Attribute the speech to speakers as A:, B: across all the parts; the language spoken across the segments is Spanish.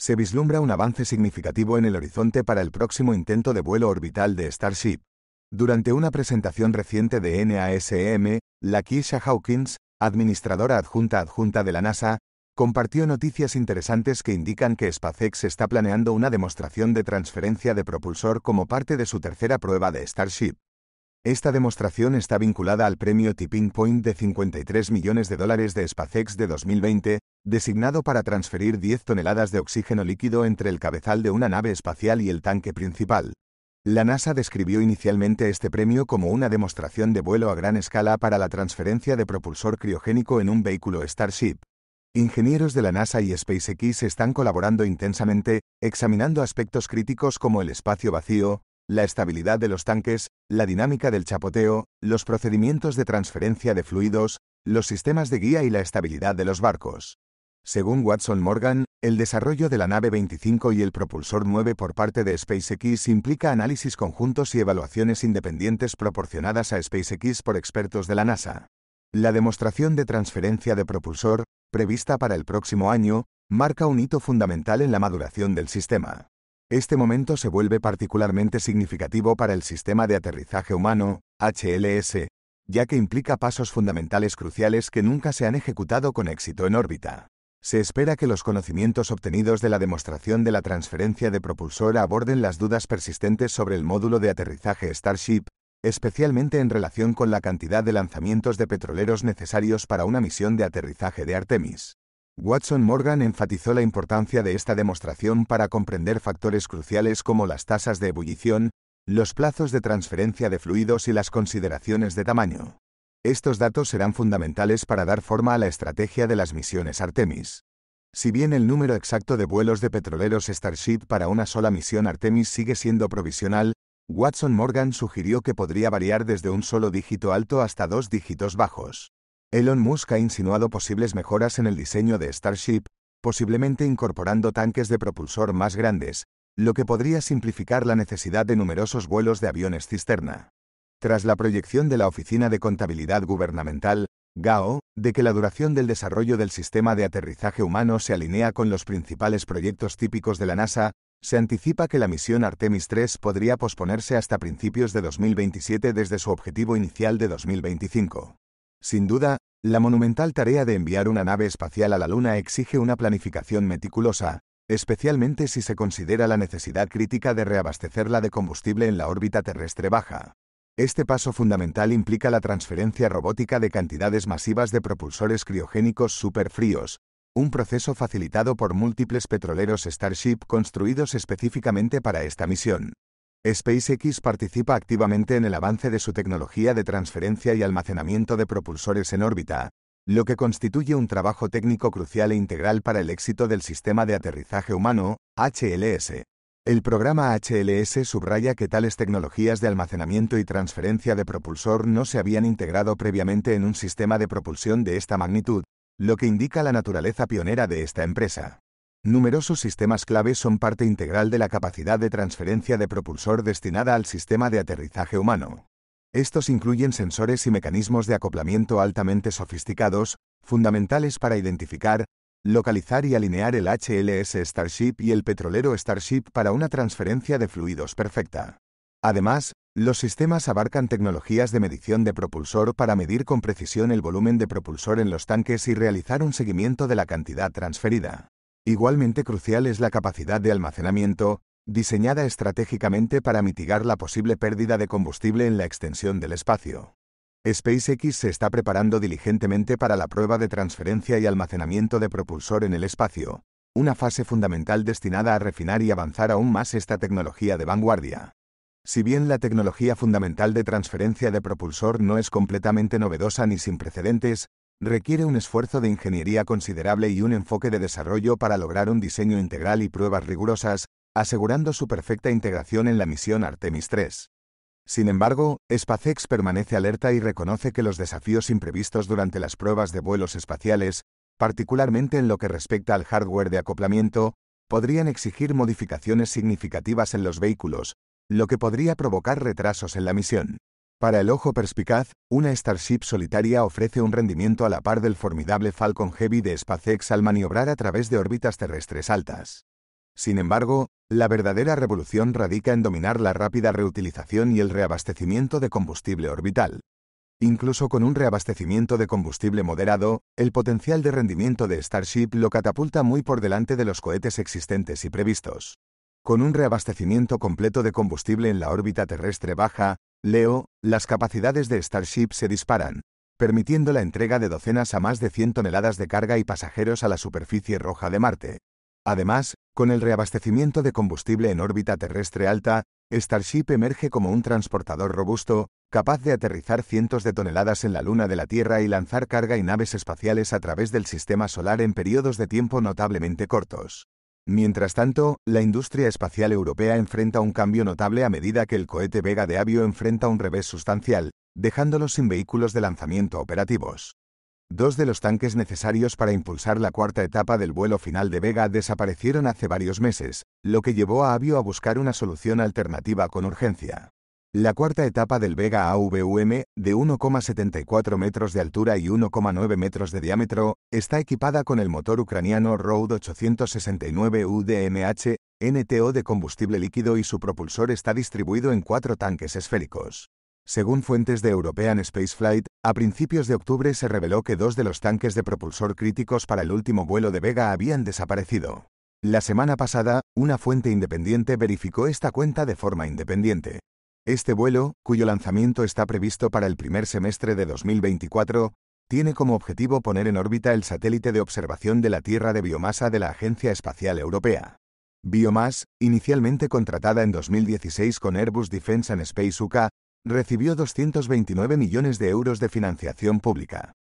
A: se vislumbra un avance significativo en el horizonte para el próximo intento de vuelo orbital de Starship. Durante una presentación reciente de NASM, e Lakeisha Hawkins, administradora adjunta adjunta de la NASA, compartió noticias interesantes que indican que SpaceX está planeando una demostración de transferencia de propulsor como parte de su tercera prueba de Starship. Esta demostración está vinculada al premio Tipping Point de 53 millones de dólares de SpaceX de 2020, designado para transferir 10 toneladas de oxígeno líquido entre el cabezal de una nave espacial y el tanque principal. La NASA describió inicialmente este premio como una demostración de vuelo a gran escala para la transferencia de propulsor criogénico en un vehículo Starship. Ingenieros de la NASA y SpaceX están colaborando intensamente, examinando aspectos críticos como el espacio vacío, la estabilidad de los tanques, la dinámica del chapoteo, los procedimientos de transferencia de fluidos, los sistemas de guía y la estabilidad de los barcos. Según Watson Morgan, el desarrollo de la nave 25 y el propulsor 9 por parte de SpaceX implica análisis conjuntos y evaluaciones independientes proporcionadas a SpaceX por expertos de la NASA. La demostración de transferencia de propulsor, prevista para el próximo año, marca un hito fundamental en la maduración del sistema. Este momento se vuelve particularmente significativo para el sistema de aterrizaje humano, HLS, ya que implica pasos fundamentales cruciales que nunca se han ejecutado con éxito en órbita. Se espera que los conocimientos obtenidos de la demostración de la transferencia de propulsor aborden las dudas persistentes sobre el módulo de aterrizaje Starship, especialmente en relación con la cantidad de lanzamientos de petroleros necesarios para una misión de aterrizaje de Artemis. Watson Morgan enfatizó la importancia de esta demostración para comprender factores cruciales como las tasas de ebullición, los plazos de transferencia de fluidos y las consideraciones de tamaño. Estos datos serán fundamentales para dar forma a la estrategia de las misiones Artemis. Si bien el número exacto de vuelos de petroleros Starship para una sola misión Artemis sigue siendo provisional, Watson Morgan sugirió que podría variar desde un solo dígito alto hasta dos dígitos bajos. Elon Musk ha insinuado posibles mejoras en el diseño de Starship, posiblemente incorporando tanques de propulsor más grandes, lo que podría simplificar la necesidad de numerosos vuelos de aviones cisterna. Tras la proyección de la Oficina de Contabilidad Gubernamental, GAO, de que la duración del desarrollo del sistema de aterrizaje humano se alinea con los principales proyectos típicos de la NASA, se anticipa que la misión Artemis 3 podría posponerse hasta principios de 2027 desde su objetivo inicial de 2025. Sin duda, la monumental tarea de enviar una nave espacial a la Luna exige una planificación meticulosa, especialmente si se considera la necesidad crítica de reabastecerla de combustible en la órbita terrestre baja. Este paso fundamental implica la transferencia robótica de cantidades masivas de propulsores criogénicos superfríos, un proceso facilitado por múltiples petroleros Starship construidos específicamente para esta misión. SpaceX participa activamente en el avance de su tecnología de transferencia y almacenamiento de propulsores en órbita, lo que constituye un trabajo técnico crucial e integral para el éxito del sistema de aterrizaje humano, HLS. El programa HLS subraya que tales tecnologías de almacenamiento y transferencia de propulsor no se habían integrado previamente en un sistema de propulsión de esta magnitud, lo que indica la naturaleza pionera de esta empresa. Numerosos sistemas clave son parte integral de la capacidad de transferencia de propulsor destinada al sistema de aterrizaje humano. Estos incluyen sensores y mecanismos de acoplamiento altamente sofisticados, fundamentales para identificar, localizar y alinear el HLS Starship y el petrolero Starship para una transferencia de fluidos perfecta. Además, los sistemas abarcan tecnologías de medición de propulsor para medir con precisión el volumen de propulsor en los tanques y realizar un seguimiento de la cantidad transferida. Igualmente crucial es la capacidad de almacenamiento, diseñada estratégicamente para mitigar la posible pérdida de combustible en la extensión del espacio. SpaceX se está preparando diligentemente para la prueba de transferencia y almacenamiento de propulsor en el espacio, una fase fundamental destinada a refinar y avanzar aún más esta tecnología de vanguardia. Si bien la tecnología fundamental de transferencia de propulsor no es completamente novedosa ni sin precedentes, requiere un esfuerzo de ingeniería considerable y un enfoque de desarrollo para lograr un diseño integral y pruebas rigurosas, asegurando su perfecta integración en la misión Artemis 3. Sin embargo, SpaceX permanece alerta y reconoce que los desafíos imprevistos durante las pruebas de vuelos espaciales, particularmente en lo que respecta al hardware de acoplamiento, podrían exigir modificaciones significativas en los vehículos, lo que podría provocar retrasos en la misión. Para el ojo perspicaz, una Starship solitaria ofrece un rendimiento a la par del formidable Falcon Heavy de SpaceX al maniobrar a través de órbitas terrestres altas. Sin embargo, la verdadera revolución radica en dominar la rápida reutilización y el reabastecimiento de combustible orbital. Incluso con un reabastecimiento de combustible moderado, el potencial de rendimiento de Starship lo catapulta muy por delante de los cohetes existentes y previstos. Con un reabastecimiento completo de combustible en la órbita terrestre baja, Leo, las capacidades de Starship se disparan, permitiendo la entrega de docenas a más de 100 toneladas de carga y pasajeros a la superficie roja de Marte. Además, con el reabastecimiento de combustible en órbita terrestre alta, Starship emerge como un transportador robusto, capaz de aterrizar cientos de toneladas en la luna de la Tierra y lanzar carga y naves espaciales a través del sistema solar en periodos de tiempo notablemente cortos. Mientras tanto, la industria espacial europea enfrenta un cambio notable a medida que el cohete Vega de Avio enfrenta un revés sustancial, dejándolo sin vehículos de lanzamiento operativos. Dos de los tanques necesarios para impulsar la cuarta etapa del vuelo final de Vega desaparecieron hace varios meses, lo que llevó a Avio a buscar una solución alternativa con urgencia. La cuarta etapa del Vega AVM, de 1,74 metros de altura y 1,9 metros de diámetro, está equipada con el motor ucraniano Road 869 UDMH NTO de combustible líquido y su propulsor está distribuido en cuatro tanques esféricos. Según fuentes de European Spaceflight, a principios de octubre se reveló que dos de los tanques de propulsor críticos para el último vuelo de Vega habían desaparecido. La semana pasada, una fuente independiente verificó esta cuenta de forma independiente. Este vuelo, cuyo lanzamiento está previsto para el primer semestre de 2024, tiene como objetivo poner en órbita el satélite de observación de la Tierra de biomasa de la Agencia Espacial Europea. Biomas, inicialmente contratada en 2016 con Airbus Defence and Space UK, recibió 229 millones de euros de financiación pública.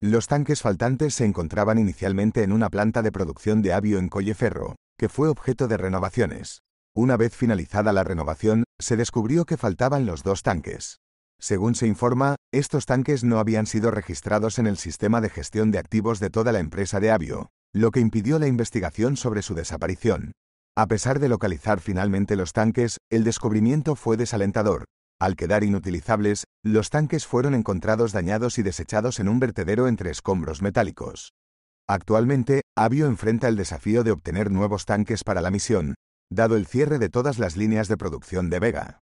A: Los tanques faltantes se encontraban inicialmente en una planta de producción de avio en Colleferro, que fue objeto de renovaciones. Una vez finalizada la renovación, se descubrió que faltaban los dos tanques. Según se informa, estos tanques no habían sido registrados en el sistema de gestión de activos de toda la empresa de Avio, lo que impidió la investigación sobre su desaparición. A pesar de localizar finalmente los tanques, el descubrimiento fue desalentador. Al quedar inutilizables, los tanques fueron encontrados dañados y desechados en un vertedero entre escombros metálicos. Actualmente, Avio enfrenta el desafío de obtener nuevos tanques para la misión, dado el cierre de todas las líneas de producción de Vega.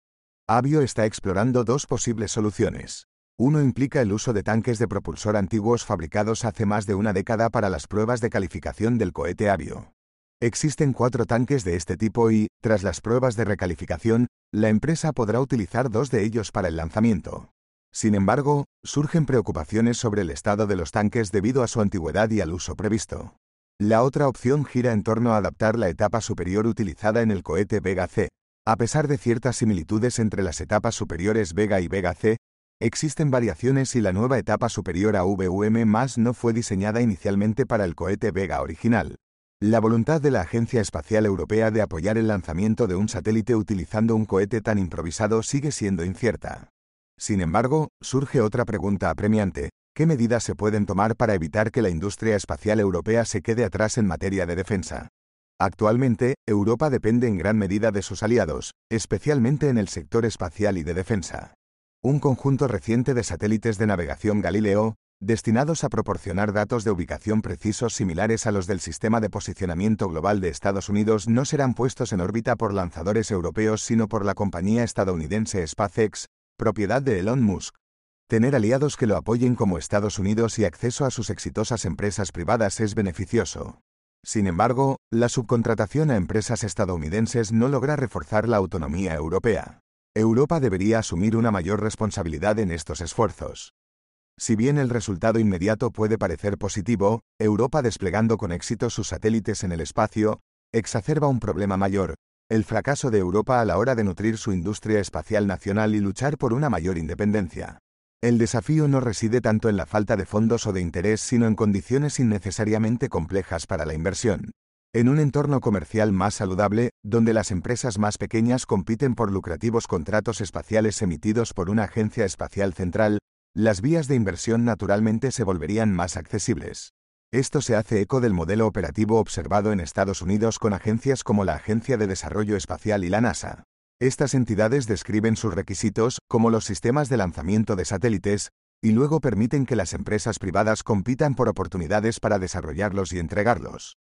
A: Avio está explorando dos posibles soluciones. Uno implica el uso de tanques de propulsor antiguos fabricados hace más de una década para las pruebas de calificación del cohete Avio. Existen cuatro tanques de este tipo y, tras las pruebas de recalificación, la empresa podrá utilizar dos de ellos para el lanzamiento. Sin embargo, surgen preocupaciones sobre el estado de los tanques debido a su antigüedad y al uso previsto. La otra opción gira en torno a adaptar la etapa superior utilizada en el cohete Vega C. A pesar de ciertas similitudes entre las etapas superiores Vega y Vega C, existen variaciones y la nueva etapa superior a VUM más no fue diseñada inicialmente para el cohete Vega original. La voluntad de la Agencia Espacial Europea de apoyar el lanzamiento de un satélite utilizando un cohete tan improvisado sigue siendo incierta. Sin embargo, surge otra pregunta apremiante. ¿Qué medidas se pueden tomar para evitar que la industria espacial europea se quede atrás en materia de defensa? Actualmente, Europa depende en gran medida de sus aliados, especialmente en el sector espacial y de defensa. Un conjunto reciente de satélites de navegación Galileo, destinados a proporcionar datos de ubicación precisos similares a los del sistema de posicionamiento global de Estados Unidos, no serán puestos en órbita por lanzadores europeos sino por la compañía estadounidense SpaceX, propiedad de Elon Musk, Tener aliados que lo apoyen como Estados Unidos y acceso a sus exitosas empresas privadas es beneficioso. Sin embargo, la subcontratación a empresas estadounidenses no logra reforzar la autonomía europea. Europa debería asumir una mayor responsabilidad en estos esfuerzos. Si bien el resultado inmediato puede parecer positivo, Europa desplegando con éxito sus satélites en el espacio, exacerba un problema mayor, el fracaso de Europa a la hora de nutrir su industria espacial nacional y luchar por una mayor independencia. El desafío no reside tanto en la falta de fondos o de interés, sino en condiciones innecesariamente complejas para la inversión. En un entorno comercial más saludable, donde las empresas más pequeñas compiten por lucrativos contratos espaciales emitidos por una agencia espacial central, las vías de inversión naturalmente se volverían más accesibles. Esto se hace eco del modelo operativo observado en Estados Unidos con agencias como la Agencia de Desarrollo Espacial y la NASA. Estas entidades describen sus requisitos, como los sistemas de lanzamiento de satélites, y luego permiten que las empresas privadas compitan por oportunidades para desarrollarlos y entregarlos.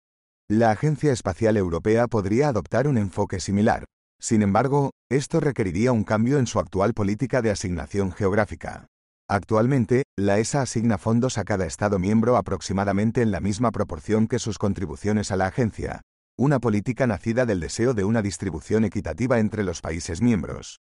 A: La Agencia Espacial Europea podría adoptar un enfoque similar. Sin embargo, esto requeriría un cambio en su actual política de asignación geográfica. Actualmente, la ESA asigna fondos a cada Estado miembro aproximadamente en la misma proporción que sus contribuciones a la agencia, una política nacida del deseo de una distribución equitativa entre los países miembros.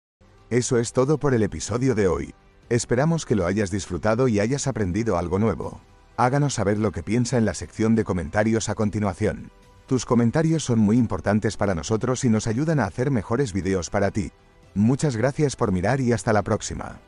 A: Eso es todo por el episodio de hoy. Esperamos que lo hayas disfrutado y hayas aprendido algo nuevo. Háganos saber lo que piensa en la sección de comentarios a continuación. Tus comentarios son muy importantes para nosotros y nos ayudan a hacer mejores videos para ti. Muchas gracias por mirar y hasta la próxima.